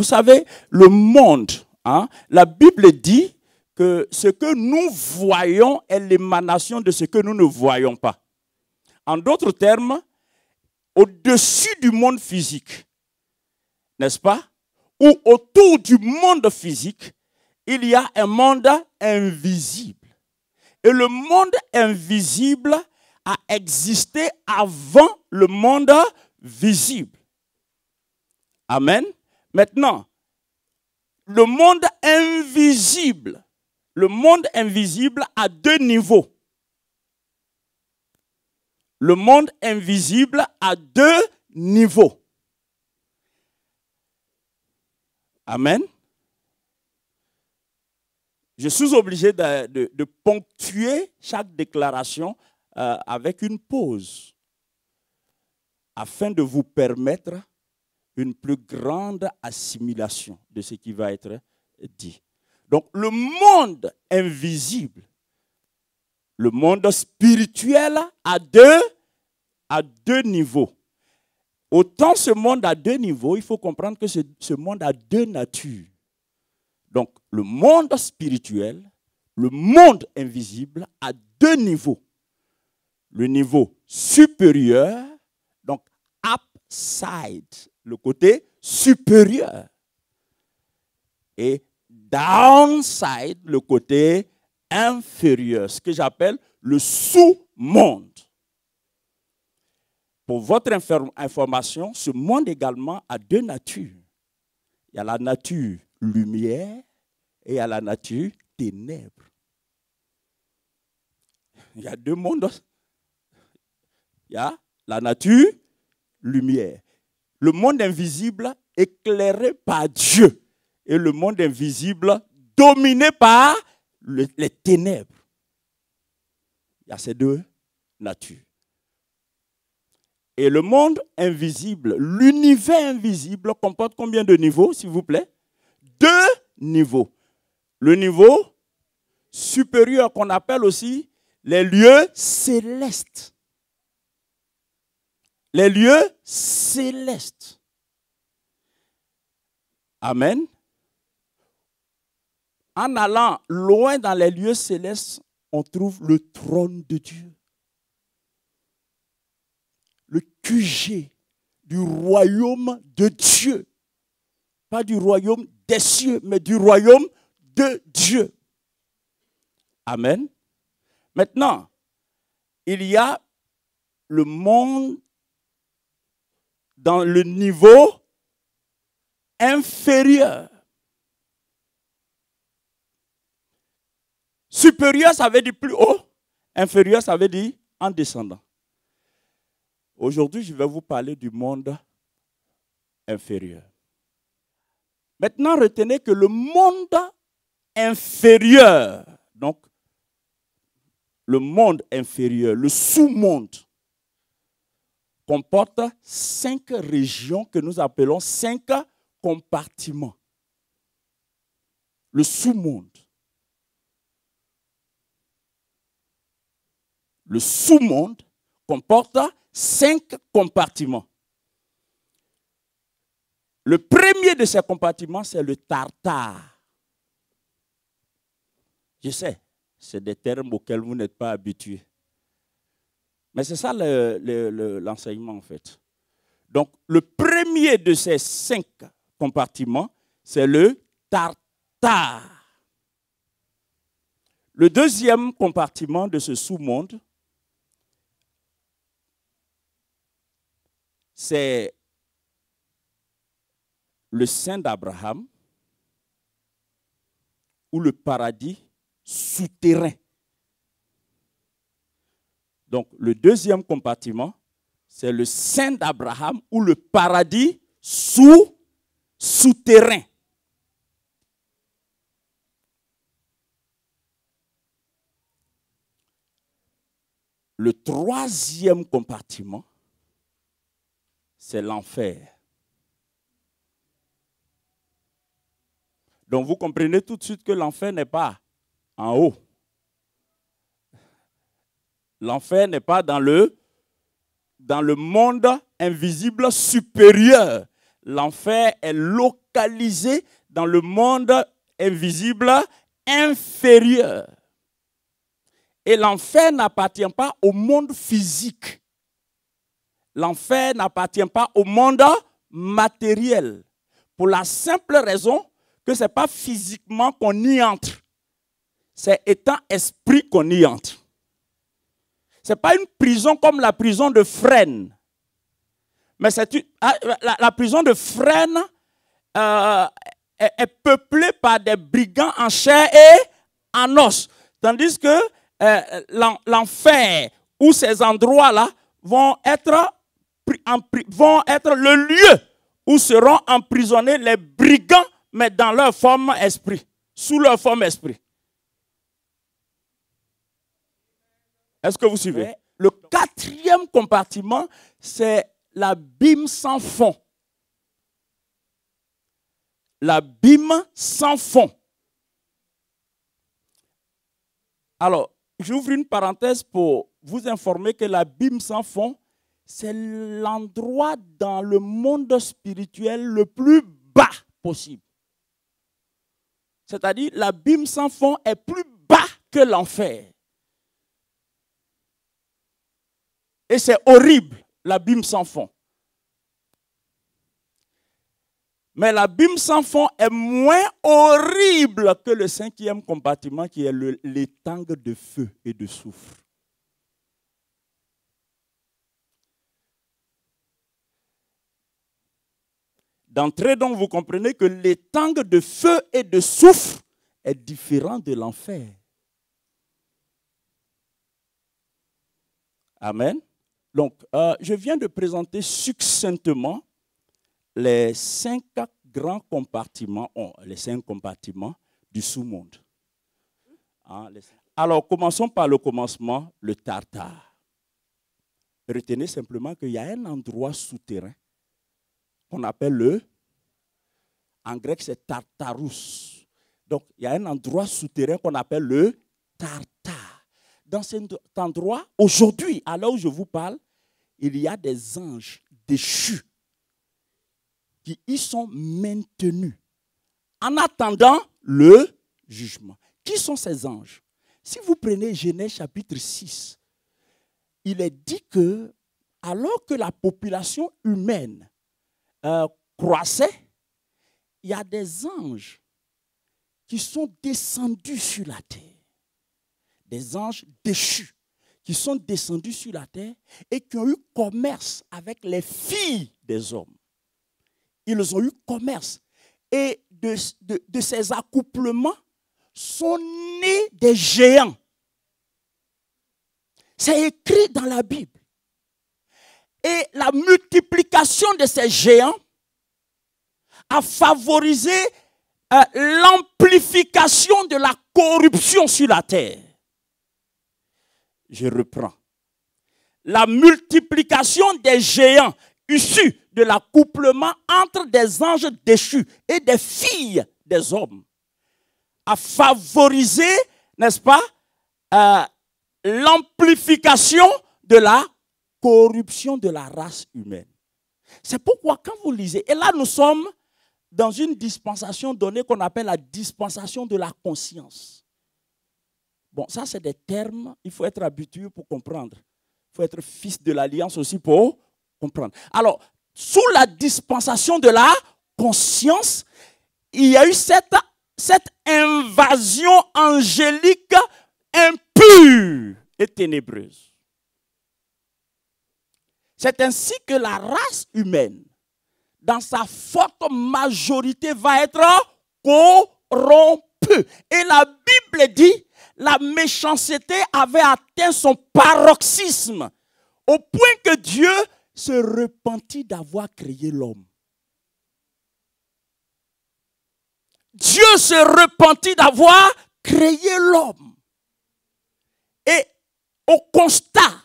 vous savez, le monde, hein, la Bible dit que ce que nous voyons est l'émanation de ce que nous ne voyons pas. En d'autres termes, au-dessus du monde physique, n'est-ce pas, ou autour du monde physique, il y a un monde invisible. Et le monde invisible a existé avant le monde visible. Amen. Maintenant, le monde invisible, le monde invisible a deux niveaux. Le monde invisible a deux niveaux. Amen. Je suis obligé de, ponctuer chaque déclaration euh, avec une pause afin de vous permettre une plus grande assimilation de ce qui va être dit. Donc le monde invisible, le monde spirituel a deux, deux niveaux. Autant ce monde a deux niveaux, il faut comprendre que ce, monde a deux natures. Donc le monde spirituel, le monde invisible a deux niveaux. Le niveau supérieur, donc upside le côté supérieur. Et downside, le côté inférieur, ce que j'appelle le sous-monde. Pour votre information, ce monde également a deux natures. Il y a la nature lumière et il y a la nature ténèbres. Il y a deux mondes. Il y a la nature lumière le monde invisible éclairé par Dieu et le monde invisible dominé par les ténèbres. Il y a ces deux natures. Et le monde invisible, l'univers invisible comporte combien de niveaux, s'il vous plaît Deux niveaux. Le niveau supérieur qu'on appelle aussi les lieux célestes les lieux célestes. Amen. En allant loin dans les lieux célestes, on trouve le trône de Dieu, le QG du royaume de Dieu. Pas du royaume des cieux, mais du royaume de Dieu. Amen. Maintenant, il y a le monde dans le niveau inférieur. Supérieur, ça veut dire plus haut. Inférieur, ça veut dire en descendant. Aujourd'hui, je vais vous parler du monde inférieur. Maintenant, retenez que le monde inférieur, donc le monde inférieur, le sous-monde, comporte cinq régions que nous appelons cinq compartiments. Le sous-monde. Le sous-monde comporte cinq compartiments. Le premier de ces compartiments, c'est le tartare. Je sais, c'est des termes auxquels vous n'êtes pas habitués. Mais c'est ça l'enseignement le, en fait. Donc le premier de ces cinq compartiments, c'est le tartare. Le deuxième compartiment de ce sous-monde, c'est le sein d'Abraham ou le paradis souterrain donc le deuxième compartiment, c'est le sein d'Abraham ou le paradis sous souterrain. Le troisième compartiment, c'est l'enfer. Donc vous comprenez tout de suite que l'enfer n'est pas en haut. L'enfer n'est pas dans le, dans le monde invisible supérieur. L'enfer est localisé dans le monde invisible inférieur. Et l'enfer n'appartient pas au monde physique. L'enfer n'appartient pas au monde matériel. Pour la simple raison que ce n'est pas physiquement qu'on y entre. C'est étant esprit qu'on y entre. Ce n'est pas une prison comme la prison de Fresnes. Mais c'est ah, la, prison de Fresnes euh, est, peuplée par des brigands en chair et en os. Tandis que euh, l'enfer ou ces endroits-là vont être, vont être le lieu où seront emprisonnés les brigands, mais dans leur forme esprit, sous leur forme esprit. Est-ce que vous suivez Le quatrième compartiment, c'est l'abîme sans fond. L'abîme sans fond. Alors, j'ouvre une parenthèse pour vous informer que l'abîme sans fond, c'est l'endroit dans le monde spirituel le plus bas possible. C'est-à-dire, l'abîme sans fond est plus bas que l'enfer. Et c'est horrible, l'abîme sans fond. Mais l'abîme sans fond est moins horrible que le cinquième compartiment qui est l'étang de feu et de soufre. D'entrée donc, vous comprenez que l'étang de feu et de soufre est différent de l'enfer. Amen. Donc, euh, je viens de présenter succinctement les cinq grands compartiments, oh, les cinq compartiments du sous-monde. Hein, Alors, commençons par le commencement, le tartare. Retenez simplement qu'il y a un endroit souterrain qu'on appelle le, en grec c'est Tartarus. Donc, il y a un endroit souterrain qu'on appelle le Tartare dans cet endroit, aujourd'hui, à l'heure où je vous parle, il y a des anges déchus qui y sont maintenus en attendant le jugement. Qui sont ces anges Si vous prenez Genèse chapitre 6, il est dit que alors que la population humaine euh, croissait, il y a des anges qui sont descendus sur la terre des anges déchus qui sont descendus sur la terre et qui ont eu commerce avec les filles des hommes. Ils ont eu commerce. Et de, ces accouplements sont nés des géants. C'est écrit dans la Bible. Et la multiplication de ces géants a favorisé euh, l'amplification de la corruption sur la terre. Je reprends. La multiplication des géants issus de l'accouplement entre des anges déchus et des filles des hommes a favorisé, n'est-ce pas, euh, l'amplification de la corruption de la race humaine. C'est pourquoi quand vous lisez, et là nous sommes dans une dispensation donnée qu'on appelle la dispensation de la conscience. Bon, ça, c'est des termes, il faut être habitué pour comprendre. Il faut être fils de l'alliance aussi pour comprendre. Alors, sous la dispensation de la conscience, il y a eu cette, cette invasion angélique impure et ténébreuse. C'est ainsi que la race humaine, dans sa forte majorité, va être corrompue. Et la Bible dit la méchanceté avait atteint son paroxysme au point que Dieu se repentit d'avoir créé l'homme. Dieu se repentit d'avoir créé l'homme. Et au constat,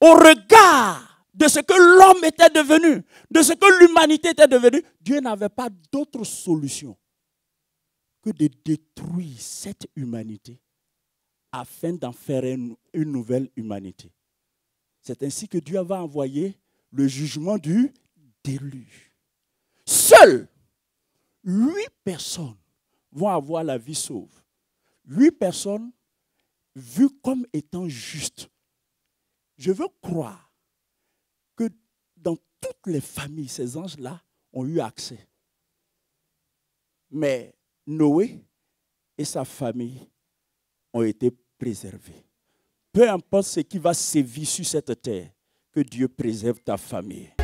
au regard de ce que l'homme était devenu, de ce que l'humanité était devenue, Dieu n'avait pas d'autre solution de détruire cette humanité afin d'en faire une, nouvelle humanité. C'est ainsi que Dieu va envoyer le jugement du déluge. Seules huit personnes vont avoir la vie sauve. Huit personnes vues comme étant justes. Je veux croire que dans toutes les familles, ces anges-là ont eu accès. Mais Noé et sa famille ont été préservés. Peu importe ce qui va sévir sur cette terre, que Dieu préserve ta famille.